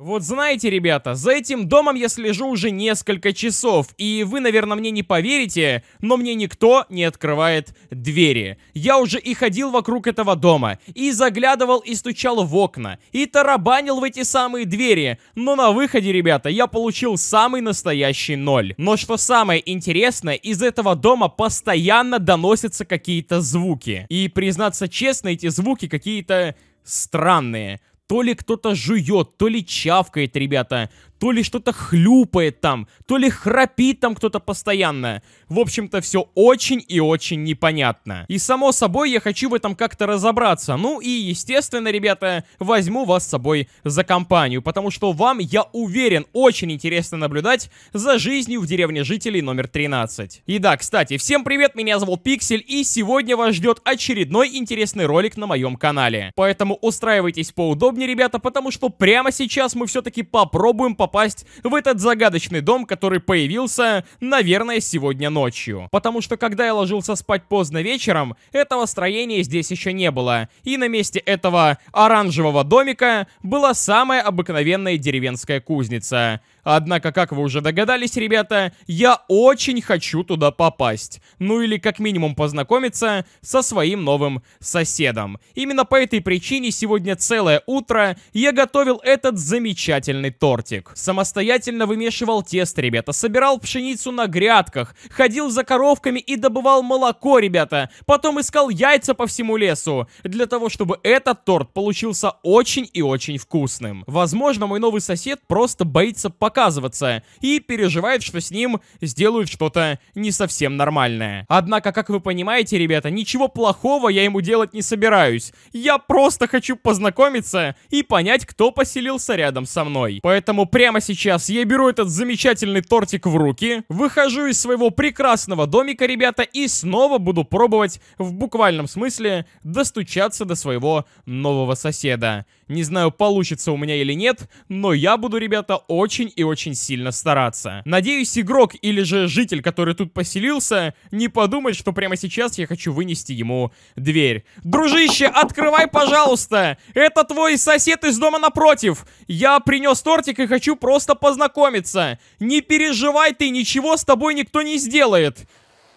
Вот знаете, ребята, за этим домом я слежу уже несколько часов, и вы, наверное, мне не поверите, но мне никто не открывает двери. Я уже и ходил вокруг этого дома, и заглядывал и стучал в окна, и тарабанил в эти самые двери, но на выходе, ребята, я получил самый настоящий ноль. Но что самое интересное, из этого дома постоянно доносятся какие-то звуки. И, признаться честно, эти звуки какие-то странные. То ли кто-то жует, то ли чавкает, ребята, то ли что-то хлюпает там, то ли храпит там кто-то постоянно. В общем-то, все очень и очень непонятно. И само собой, я хочу в этом как-то разобраться. Ну и, естественно, ребята, возьму вас с собой за компанию, потому что вам, я уверен, очень интересно наблюдать за жизнью в деревне жителей номер 13. И да, кстати, всем привет, меня зовут Пиксель, и сегодня вас ждет очередной интересный ролик на моем канале. Поэтому устраивайтесь поудобнее, ребята, потому что прямо сейчас мы все-таки попробуем попасть попасть в этот загадочный дом, который появился, наверное, сегодня ночью. Потому что когда я ложился спать поздно вечером, этого строения здесь еще не было. И на месте этого оранжевого домика была самая обыкновенная деревенская кузница. Однако, как вы уже догадались, ребята, я очень хочу туда попасть. Ну или как минимум познакомиться со своим новым соседом. Именно по этой причине сегодня целое утро я готовил этот замечательный тортик. Самостоятельно вымешивал тесто, ребята, собирал пшеницу на грядках, ходил за коровками и добывал молоко, ребята. Потом искал яйца по всему лесу, для того, чтобы этот торт получился очень и очень вкусным. Возможно, мой новый сосед просто боится пока показываться и переживает, что с ним сделают что-то не совсем нормальное. Однако, как вы понимаете, ребята, ничего плохого я ему делать не собираюсь. Я просто хочу познакомиться и понять, кто поселился рядом со мной. Поэтому прямо сейчас я беру этот замечательный тортик в руки, выхожу из своего прекрасного домика, ребята, и снова буду пробовать в буквальном смысле достучаться до своего нового соседа. Не знаю, получится у меня или нет, но я буду, ребята, очень и очень сильно стараться. Надеюсь, игрок или же житель, который тут поселился, не подумает, что прямо сейчас я хочу вынести ему дверь. Дружище, открывай, пожалуйста! Это твой сосед из дома напротив! Я принес тортик и хочу просто познакомиться! Не переживай ты, ничего с тобой никто не сделает!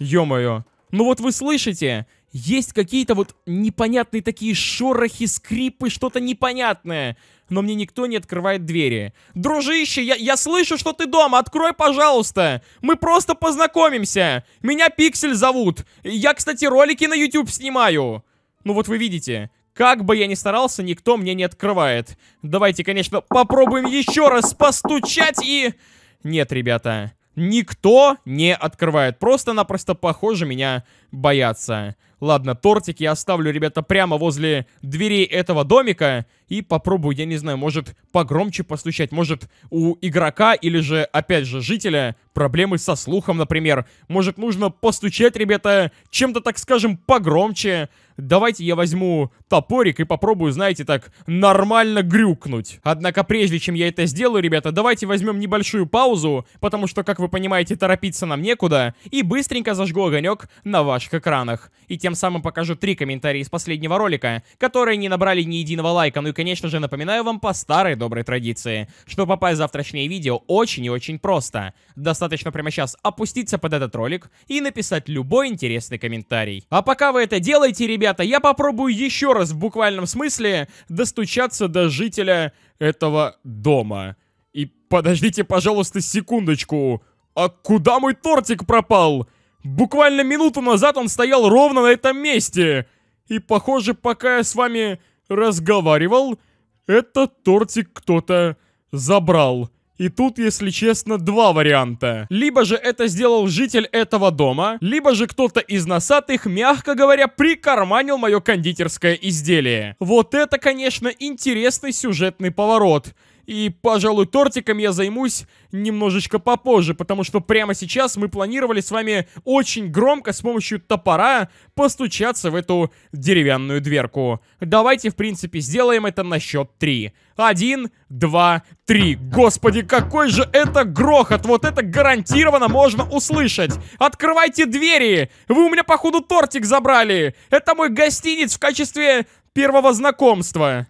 Ё-моё. Ну вот вы слышите, есть какие-то вот непонятные такие шорохи, скрипы, что-то непонятное но мне никто не открывает двери. «Дружище, я, я слышу, что ты дома, открой, пожалуйста! Мы просто познакомимся! Меня Пиксель зовут! Я, кстати, ролики на YouTube снимаю!» Ну вот вы видите, как бы я ни старался, никто мне не открывает. Давайте, конечно, попробуем еще раз постучать и... Нет, ребята, никто не открывает. Просто-напросто, похоже, меня бояться. Ладно, тортик я оставлю, ребята, прямо возле дверей этого домика. И попробую, я не знаю, может погромче постучать. Может у игрока или же, опять же, жителя проблемы со слухом, например. Может нужно постучать, ребята, чем-то, так скажем, погромче. Давайте я возьму топорик и попробую, знаете, так нормально грюкнуть. Однако прежде, чем я это сделаю, ребята, давайте возьмем небольшую паузу. Потому что, как вы понимаете, торопиться нам некуда. И быстренько зажгу огонек на ваш ваших экранах. И тем самым покажу три комментария из последнего ролика, которые не набрали ни единого лайка, ну и конечно же напоминаю вам по старой доброй традиции, что попасть в завтрашнее видео очень и очень просто. Достаточно прямо сейчас опуститься под этот ролик и написать любой интересный комментарий. А пока вы это делаете, ребята, я попробую еще раз в буквальном смысле достучаться до жителя этого дома. И подождите, пожалуйста, секундочку. А куда мой тортик пропал? Буквально минуту назад он стоял ровно на этом месте. И похоже, пока я с вами разговаривал, этот тортик кто-то забрал. И тут, если честно, два варианта. Либо же это сделал житель этого дома, либо же кто-то из носатых, мягко говоря, прикарманил мое кондитерское изделие. Вот это, конечно, интересный сюжетный поворот. И, пожалуй, тортиком я займусь немножечко попозже, потому что прямо сейчас мы планировали с вами очень громко с помощью топора постучаться в эту деревянную дверку. Давайте, в принципе, сделаем это на счет три. Один, два, три. Господи, какой же это грохот! Вот это гарантированно можно услышать! Открывайте двери! Вы у меня, походу, тортик забрали! Это мой гостиниц в качестве первого знакомства!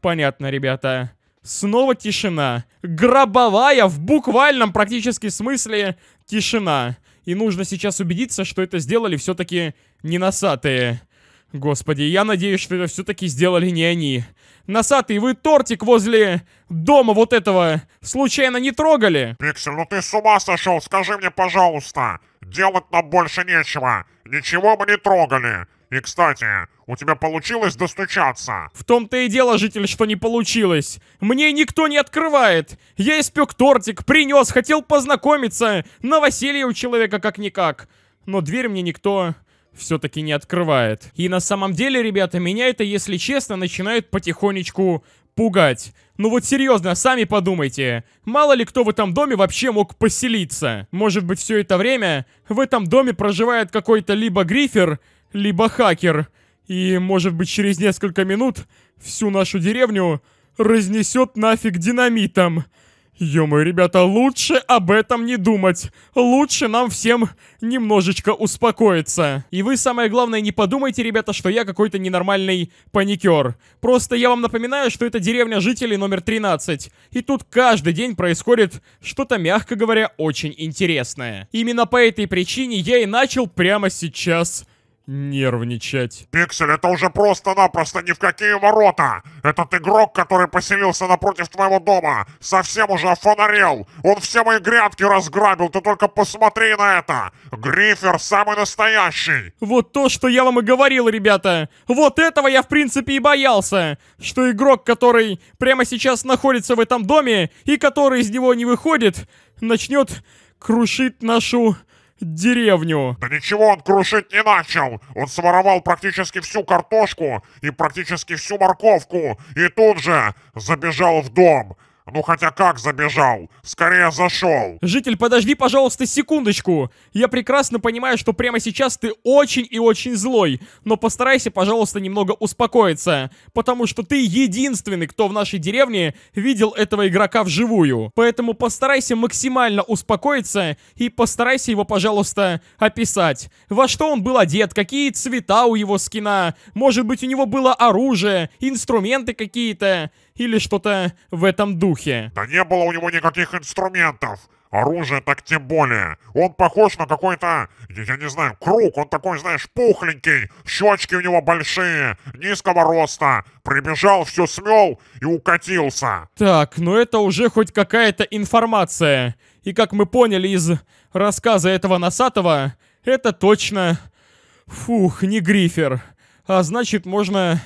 Понятно, ребята. Снова тишина. Гробовая, в буквальном практически смысле, тишина. И нужно сейчас убедиться, что это сделали все-таки не носатые. Господи, я надеюсь, что это все-таки сделали не они. Носатый, вы тортик возле дома вот этого случайно не трогали? Пиксель, ну ты с ума сошел, скажи мне, пожалуйста. Делать нам больше нечего. Ничего мы не трогали. И, кстати, у тебя получилось достучаться? В том-то и дело, житель, что не получилось. Мне никто не открывает. Я испек тортик, принес, хотел познакомиться. Новоселье у человека как-никак. Но дверь мне никто все-таки не открывает. И на самом деле, ребята, меня это, если честно, начинает потихонечку пугать. Ну вот серьезно, сами подумайте. Мало ли кто в этом доме вообще мог поселиться. Может быть, все это время в этом доме проживает какой-то либо грифер, либо хакер. И, может быть, через несколько минут всю нашу деревню разнесет нафиг динамитом. Ё-моё, ребята, лучше об этом не думать. Лучше нам всем немножечко успокоиться. И вы, самое главное, не подумайте, ребята, что я какой-то ненормальный паникер. Просто я вам напоминаю, что это деревня жителей номер 13. И тут каждый день происходит что-то, мягко говоря, очень интересное. Именно по этой причине я и начал прямо сейчас нервничать. Пиксель, это уже просто-напросто ни в какие ворота. Этот игрок, который поселился напротив твоего дома, совсем уже офонарел. Он все мои грядки разграбил, ты только посмотри на это. Грифер самый настоящий. Вот то, что я вам и говорил, ребята. Вот этого я в принципе и боялся. Что игрок, который прямо сейчас находится в этом доме и который из него не выходит, начнет крушить нашу деревню. Да ничего он крушить не начал. Он своровал практически всю картошку и практически всю морковку. И тут же забежал в дом. Ну хотя как забежал? Скорее зашел. Житель, подожди, пожалуйста, секундочку. Я прекрасно понимаю, что прямо сейчас ты очень и очень злой. Но постарайся, пожалуйста, немного успокоиться. Потому что ты единственный, кто в нашей деревне видел этого игрока вживую. Поэтому постарайся максимально успокоиться и постарайся его, пожалуйста, описать. Во что он был одет, какие цвета у его скина, может быть у него было оружие, инструменты какие-то или что-то в этом духе. Да не было у него никаких инструментов. Оружие так тем более. Он похож на какой-то, я не знаю, круг. Он такой, знаешь, пухленький. Щечки у него большие, низкого роста. Прибежал, все смел и укатился. Так, ну это уже хоть какая-то информация. И как мы поняли из рассказа этого носатого, это точно... Фух, не Грифер. А значит, можно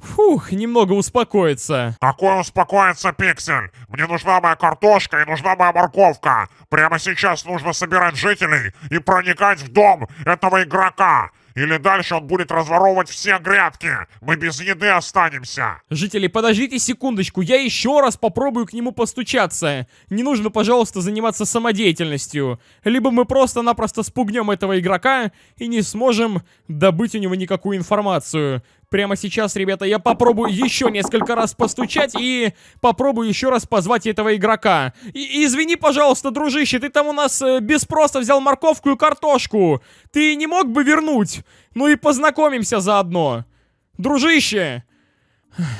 Фух, немного успокоиться. Какой успокоиться, Пиксель? Мне нужна моя картошка и нужна моя морковка. Прямо сейчас нужно собирать жителей и проникать в дом этого игрока. Или дальше он будет разворовывать все грядки. Мы без еды останемся. Жители, подождите секундочку. Я еще раз попробую к нему постучаться. Не нужно, пожалуйста, заниматься самодеятельностью. Либо мы просто-напросто спугнем этого игрока и не сможем добыть у него никакую информацию прямо сейчас, ребята, я попробую еще несколько раз постучать и попробую еще раз позвать этого игрока. И извини, пожалуйста, дружище, ты там у нас э, без спроса взял морковку и картошку. Ты не мог бы вернуть? Ну и познакомимся заодно. Дружище,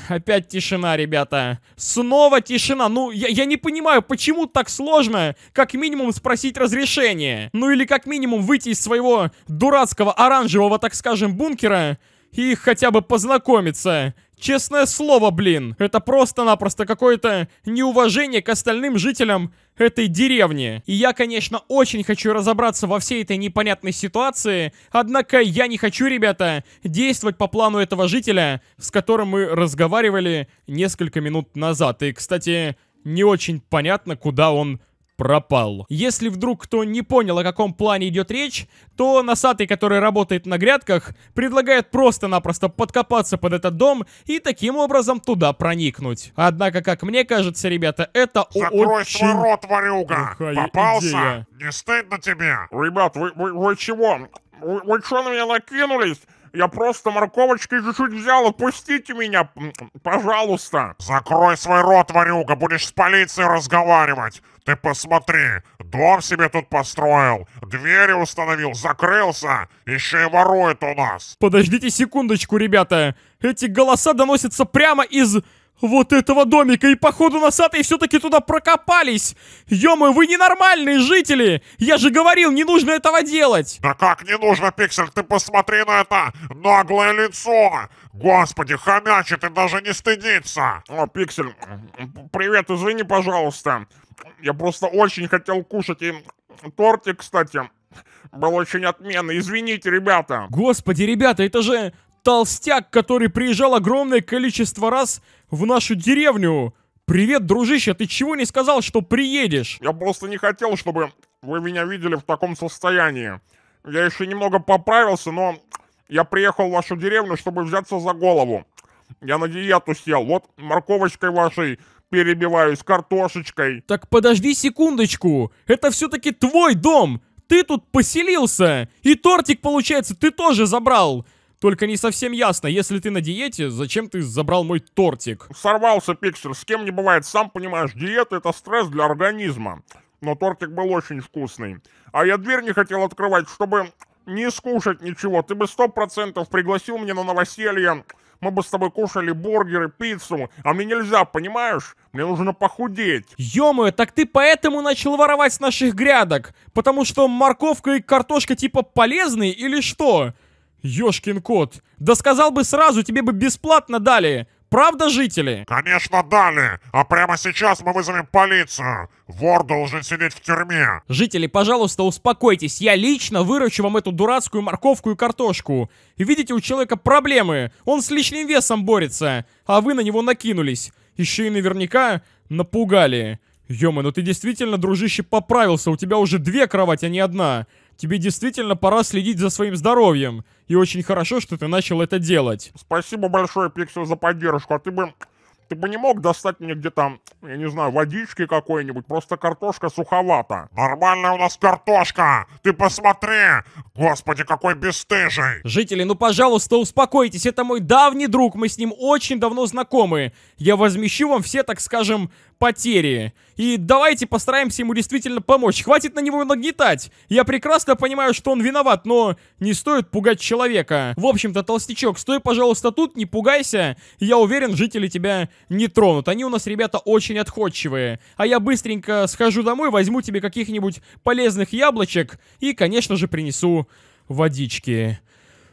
Опять тишина, ребята. Снова тишина. Ну, я, я не понимаю, почему так сложно, как минимум, спросить разрешение. Ну или как минимум выйти из своего дурацкого оранжевого, так скажем, бункера и хотя бы познакомиться. Честное слово, блин, это просто-напросто какое-то неуважение к остальным жителям этой деревни. И я, конечно, очень хочу разобраться во всей этой непонятной ситуации, однако я не хочу, ребята, действовать по плану этого жителя, с которым мы разговаривали несколько минут назад. И, кстати, не очень понятно, куда он пропал. Если вдруг кто не понял, о каком плане идет речь, то носатый, который работает на грядках, предлагает просто-напросто подкопаться под этот дом и таким образом туда проникнуть. Однако, как мне кажется, ребята, это Закрой очень... свой рот, варюга! Попался? Идея. Не стыдно тебе? Ребят, вы, вы, вы чего? Вы, вы что на меня накинулись? Я просто морковочкой чуть-чуть взял, отпустите меня, пожалуйста. Закрой свой рот, Варюга, будешь с полицией разговаривать. Ты посмотри, дом себе тут построил, двери установил, закрылся, еще и ворует у нас. Подождите секундочку, ребята. Эти голоса доносятся прямо из вот этого домика, и походу носатые все-таки туда прокопались! Ё-моё, вы ненормальные жители! Я же говорил, не нужно этого делать! Да как не нужно, Пиксель, ты посмотри на это наглое лицо! Господи, хомячит и даже не стыдится! О, Пиксель, привет, извини, пожалуйста. Я просто очень хотел кушать и тортик, кстати. Был очень отменный, извините, ребята. Господи, ребята, это же толстяк, который приезжал огромное количество раз в нашу деревню. Привет, дружище, ты чего не сказал, что приедешь? Я просто не хотел, чтобы вы меня видели в таком состоянии. Я еще немного поправился, но я приехал в вашу деревню, чтобы взяться за голову. Я на диету сел. Вот морковочкой вашей перебиваюсь, картошечкой. Так подожди секундочку. Это все-таки твой дом. Ты тут поселился. И тортик, получается, ты тоже забрал. Только не совсем ясно, если ты на диете, зачем ты забрал мой тортик? Сорвался, Пиксель, с кем не бывает. Сам понимаешь, диета — это стресс для организма. Но тортик был очень вкусный. А я дверь не хотел открывать, чтобы не скушать ничего. Ты бы сто процентов пригласил меня на новоселье. Мы бы с тобой кушали бургеры, пиццу. А мне нельзя, понимаешь? Мне нужно похудеть. Ё-моё, так ты поэтому начал воровать с наших грядок? Потому что морковка и картошка типа полезные или что? Ёшкин кот, да сказал бы сразу, тебе бы бесплатно дали. Правда, жители? Конечно, дали. А прямо сейчас мы вызовем полицию. Вор должен сидеть в тюрьме. Жители, пожалуйста, успокойтесь. Я лично выручу вам эту дурацкую морковку и картошку. Видите, у человека проблемы. Он с лишним весом борется. А вы на него накинулись. Еще и наверняка напугали. Ёма, ну ты действительно, дружище, поправился. У тебя уже две кровати, а не одна. Тебе действительно пора следить за своим здоровьем. И очень хорошо, что ты начал это делать. Спасибо большое, Пиксель, за поддержку. А ты бы... Ты бы не мог достать мне где-то, я не знаю, водички какой-нибудь? Просто картошка суховата. Нормальная у нас картошка! Ты посмотри! Господи, какой бесстыжий! Жители, ну пожалуйста, успокойтесь. Это мой давний друг, мы с ним очень давно знакомы. Я возмещу вам все, так скажем, потери. И давайте постараемся ему действительно помочь. Хватит на него нагнетать. Я прекрасно понимаю, что он виноват, но не стоит пугать человека. В общем-то, толстячок, стой, пожалуйста, тут, не пугайся. Я уверен, жители тебя не тронут. Они у нас, ребята, очень отходчивые. А я быстренько схожу домой, возьму тебе каких-нибудь полезных яблочек и, конечно же, принесу водички.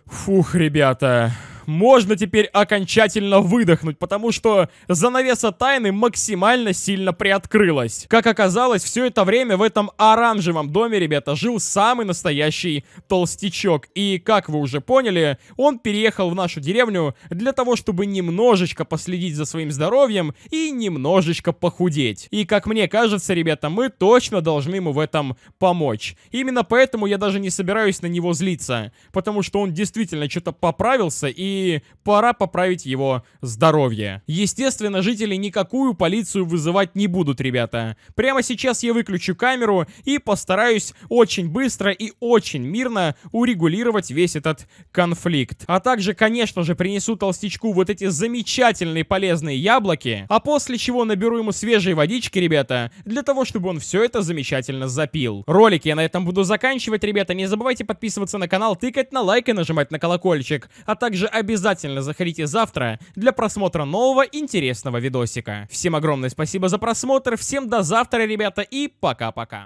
Фух, ребята можно теперь окончательно выдохнуть, потому что занавеса тайны максимально сильно приоткрылась. Как оказалось, все это время в этом оранжевом доме, ребята, жил самый настоящий толстячок. И, как вы уже поняли, он переехал в нашу деревню для того, чтобы немножечко последить за своим здоровьем и немножечко похудеть. И, как мне кажется, ребята, мы точно должны ему в этом помочь. Именно поэтому я даже не собираюсь на него злиться, потому что он действительно что-то поправился и пора поправить его здоровье. Естественно, жители никакую полицию вызывать не будут, ребята. Прямо сейчас я выключу камеру и постараюсь очень быстро и очень мирно урегулировать весь этот конфликт. А также, конечно же, принесу толстячку вот эти замечательные полезные яблоки, а после чего наберу ему свежей водички, ребята, для того, чтобы он все это замечательно запил. Ролики я на этом буду заканчивать, ребята. Не забывайте подписываться на канал, тыкать на лайк и нажимать на колокольчик. А также обязательно обязательно заходите завтра для просмотра нового интересного видосика. Всем огромное спасибо за просмотр, всем до завтра, ребята, и пока-пока.